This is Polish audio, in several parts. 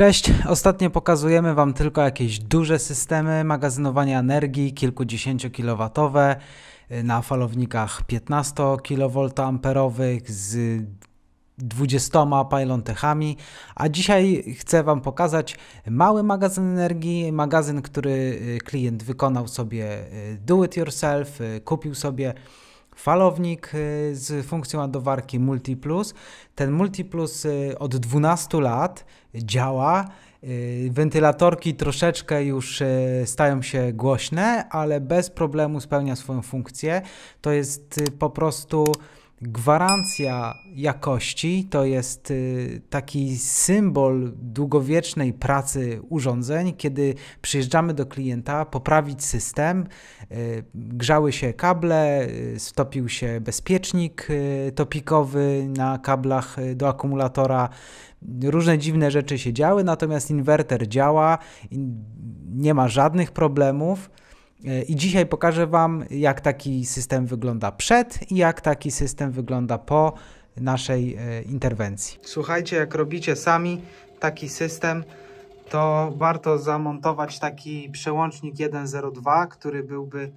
Cześć, ostatnio pokazujemy Wam tylko jakieś duże systemy magazynowania energii, kilkudziesięciokilowatowe, y, na falownikach 15 kV z 20 pylon-techami, a dzisiaj chcę Wam pokazać mały magazyn energii, magazyn, który y, klient wykonał sobie y, do it yourself, kupił sobie falownik y, z funkcją ładowarki MultiPlus. Ten MultiPlus y, od 12 lat działa. Y, wentylatorki troszeczkę już stają się głośne, ale bez problemu spełnia swoją funkcję. To jest po prostu Gwarancja jakości to jest y, taki symbol długowiecznej pracy urządzeń, kiedy przyjeżdżamy do klienta, poprawić system, y, grzały się kable, y, stopił się bezpiecznik topikowy na kablach do akumulatora. Różne dziwne rzeczy się działy, natomiast inwerter działa, nie ma żadnych problemów. E, I dzisiaj pokażę Wam, jak taki system wygląda przed i jak taki system wygląda po naszej e, interwencji. Słuchajcie, jak robicie sami taki system, to warto zamontować taki przełącznik 1.02, który byłby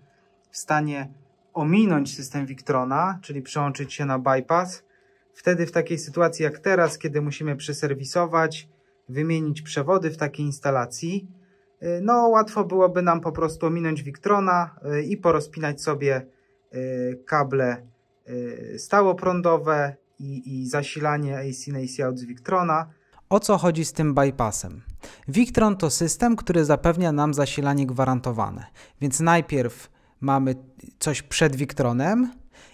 w stanie ominąć system Victrona, czyli przełączyć się na bypass. Wtedy w takiej sytuacji jak teraz, kiedy musimy przeserwisować, wymienić przewody w takiej instalacji, Y, no łatwo byłoby nam po prostu ominąć Victrona y, i porozpinać sobie y, kable stałoprądowe i, i zasilanie AC na AC out z Victrona. O co chodzi z tym bypassem? Victron to system, który zapewnia nam zasilanie gwarantowane, więc najpierw mamy coś przed Victronem,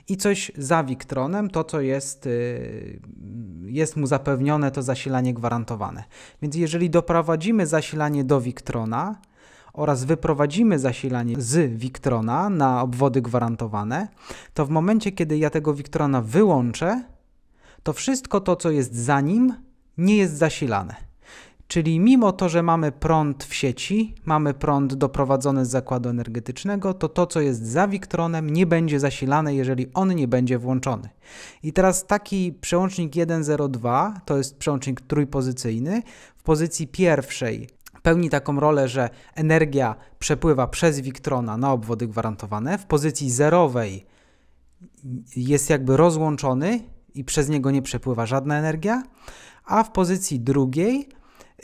i coś za Wiktronem, to co jest, y, jest mu zapewnione, to zasilanie gwarantowane. Więc jeżeli doprowadzimy zasilanie do Wiktrona oraz wyprowadzimy zasilanie z Wiktrona na obwody gwarantowane, to w momencie, kiedy ja tego Wiktrona wyłączę, to wszystko to, co jest za nim, nie jest zasilane. Czyli mimo to, że mamy prąd w sieci, mamy prąd doprowadzony z zakładu energetycznego, to to, co jest za Wiktronem, nie będzie zasilane, jeżeli on nie będzie włączony. I teraz taki przełącznik 1.02, to jest przełącznik trójpozycyjny, w pozycji pierwszej pełni taką rolę, że energia przepływa przez Wiktrona na obwody gwarantowane. W pozycji zerowej jest jakby rozłączony i przez niego nie przepływa żadna energia, a w pozycji drugiej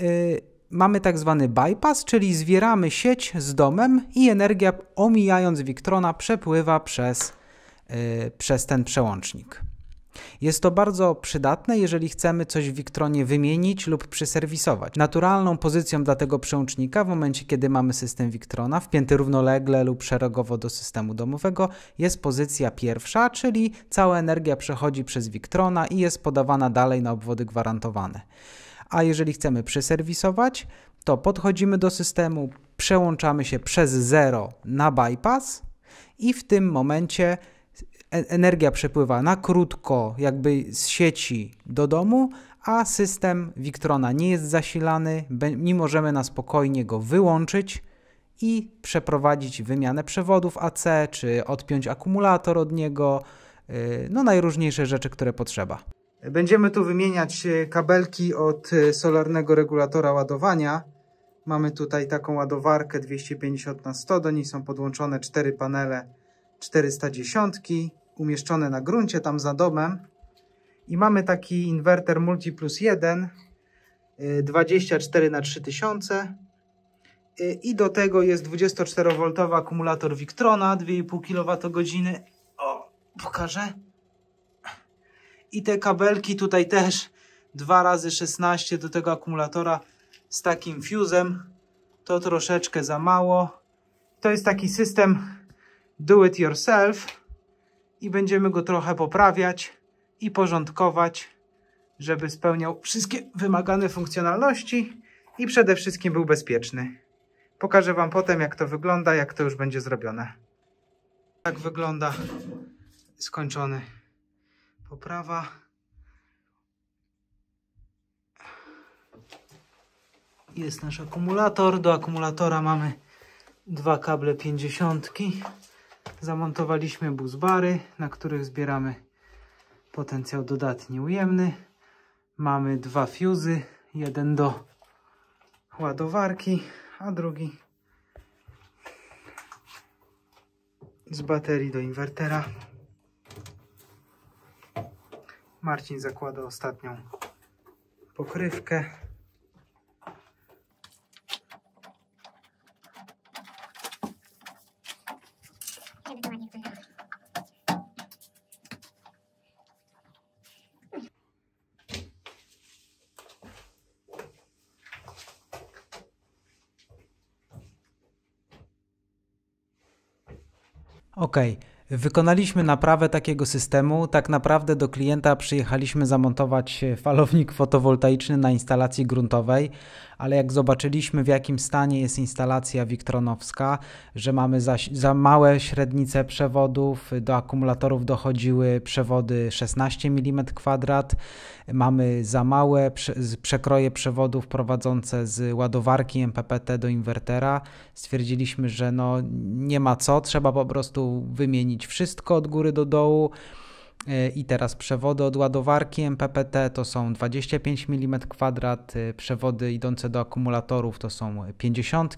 Y, mamy tak zwany bypass, czyli zwieramy sieć z domem i energia omijając Wiktrona przepływa przez, y, przez ten przełącznik. Jest to bardzo przydatne, jeżeli chcemy coś w Wiktronie wymienić lub przyserwisować. Naturalną pozycją dla tego przełącznika w momencie, kiedy mamy system Wiktrona wpięty równolegle lub szeregowo do systemu domowego jest pozycja pierwsza, czyli cała energia przechodzi przez Wiktrona i jest podawana dalej na obwody gwarantowane a jeżeli chcemy przeserwisować, to podchodzimy do systemu, przełączamy się przez zero na bypass i w tym momencie e, energia przepływa na krótko, jakby z sieci do domu, a system Victrona nie jest zasilany, nie możemy na spokojnie go wyłączyć i przeprowadzić wymianę przewodów AC, czy odpiąć akumulator od niego, y, no najróżniejsze rzeczy, które potrzeba. Będziemy tu wymieniać e, kabelki od e, solarnego regulatora ładowania. Mamy tutaj taką ładowarkę 250 na 100, do niej są podłączone cztery panele 410, umieszczone na gruncie tam za domem. I mamy taki inwerter Multi Plus 1, 24 e, na 3000 i do tego jest 24V akumulator Victrona 2,5 kWh. O, pokażę. I te kabelki tutaj też 2 razy 16 do tego akumulatora z takim fuzem. To troszeczkę za mało. To jest taki system do it yourself i będziemy go trochę poprawiać i porządkować, żeby spełniał wszystkie wymagane funkcjonalności i przede wszystkim był bezpieczny. Pokażę Wam potem jak to wygląda, jak to już będzie zrobione. Tak wygląda skończony poprawa. Jest nasz akumulator. Do akumulatora mamy dwa kable 50. Zamontowaliśmy buzbary, na których zbieramy potencjał dodatni ujemny. Mamy dwa fuzy, jeden do ładowarki, a drugi z baterii do inwertera. Marcin zakłada ostatnią pokrywkę. Okej. Okay. Wykonaliśmy naprawę takiego systemu. Tak naprawdę do klienta przyjechaliśmy zamontować e, falownik fotowoltaiczny na instalacji gruntowej, ale jak zobaczyliśmy w jakim stanie jest instalacja wiktronowska, że mamy za, za małe średnice przewodów, do akumulatorów dochodziły przewody 16 mm2, mamy za małe przekroje przewodów prowadzące z ładowarki MPPT do inwertera. Stwierdziliśmy, że no nie ma co, trzeba po prostu wymienić wszystko od góry do dołu. E, i teraz przewody od ładowarki MPPT to są 25 mm2, e, przewody idące do akumulatorów to są 50.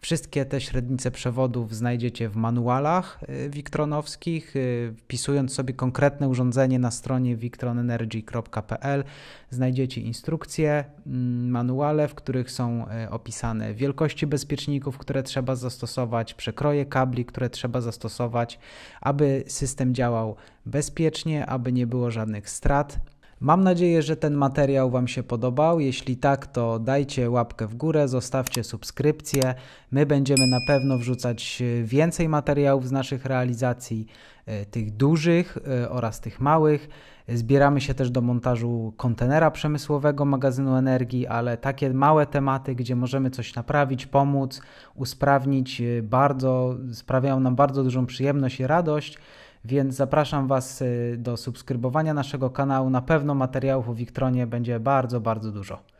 Wszystkie te średnice przewodów znajdziecie w manualach e, wiktronowskich. Wpisując sobie konkretne urządzenie na stronie wiktronenergy.pl znajdziecie instrukcje, mm, manuale, w których są opisane wielkości bezpieczników, które trzeba zastosować, przekroje kabli, które trzeba zastosować, aby system działał bezpiecznie, aby nie było żadnych strat. Mam nadzieję, że ten materiał Wam się podobał. Jeśli tak, to dajcie łapkę w górę, zostawcie subskrypcję. My będziemy na pewno wrzucać e, więcej materiałów z naszych realizacji, e, tych dużych e, oraz tych małych. Zbieramy się też do montażu kontenera przemysłowego magazynu energii, ale takie małe tematy, gdzie możemy coś naprawić, pomóc, usprawnić, bardzo sprawiają nam bardzo dużą przyjemność i radość. Więc zapraszam Was y, do subskrybowania naszego kanału. Na pewno materiałów o Wiktronie będzie bardzo, bardzo dużo.